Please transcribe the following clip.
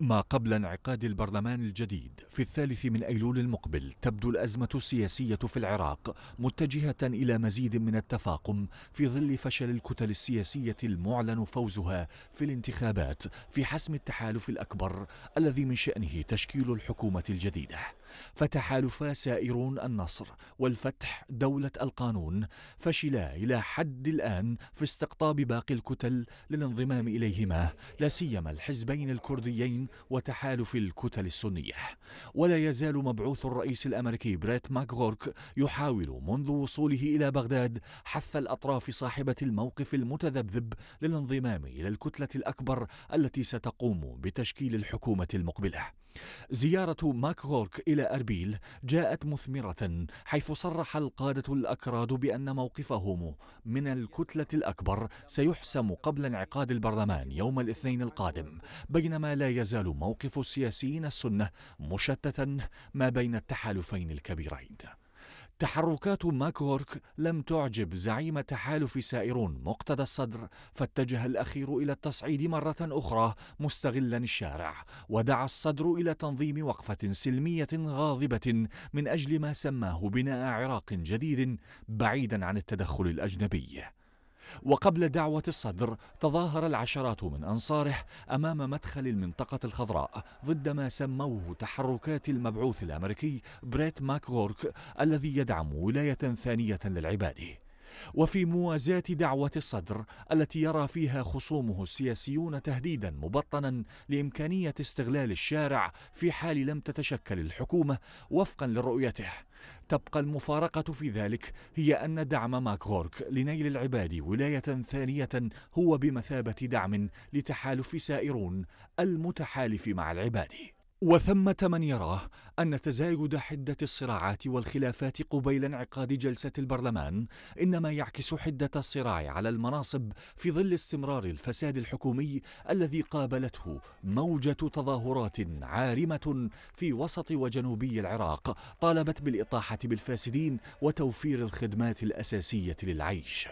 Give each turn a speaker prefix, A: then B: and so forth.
A: ما قبل انعقاد البرلمان الجديد في الثالث من ايلول المقبل تبدو الازمه السياسيه في العراق متجهه الى مزيد من التفاقم في ظل فشل الكتل السياسيه المعلن فوزها في الانتخابات في حسم التحالف الاكبر الذي من شانه تشكيل الحكومه الجديده فتحالفا سائرون النصر والفتح دوله القانون فشلا الى حد الان في استقطاب باقي الكتل للانضمام اليهما لا سيما الحزبين الكرديين وتحالف الكتل السنية ولا يزال مبعوث الرئيس الأمريكي بريت ماكغورك يحاول منذ وصوله إلى بغداد حث الأطراف صاحبة الموقف المتذبذب للانضمام إلى الكتلة الأكبر التي ستقوم بتشكيل الحكومة المقبلة زيارة ماكغورك إلى أربيل جاءت مثمرة حيث صرح القادة الأكراد بأن موقفهم من الكتلة الأكبر سيحسم قبل انعقاد البرلمان يوم الاثنين القادم بينما لا يزال موقف السياسيين السنة مشتتا ما بين التحالفين الكبيرين تحركات ماكورك لم تعجب زعيم تحالف سائرون مقتدى الصدر فاتجه الأخير إلى التصعيد مرة أخرى مستغلا الشارع ودعا الصدر إلى تنظيم وقفة سلمية غاضبة من أجل ما سماه بناء عراق جديد بعيدا عن التدخل الأجنبي وقبل دعوة الصدر تظاهر العشرات من أنصاره أمام مدخل المنطقة الخضراء ضد ما سموه تحركات المبعوث الأمريكي بريت ماكغورك الذي يدعم ولاية ثانية للعباده وفي موازاة دعوة الصدر التي يرى فيها خصومه السياسيون تهديدا مبطنا لإمكانية استغلال الشارع في حال لم تتشكل الحكومة وفقا لرؤيته تبقى المفارقة في ذلك هي أن دعم ماكغورك لنيل العباد ولاية ثانية هو بمثابة دعم لتحالف سائرون المتحالف مع العبادي وثمة من يراه أن تزايد حدة الصراعات والخلافات قبيل انعقاد جلسة البرلمان إنما يعكس حدة الصراع على المناصب في ظل استمرار الفساد الحكومي الذي قابلته موجة تظاهرات عارمة في وسط وجنوبي العراق طالبت بالإطاحة بالفاسدين وتوفير الخدمات الأساسية للعيش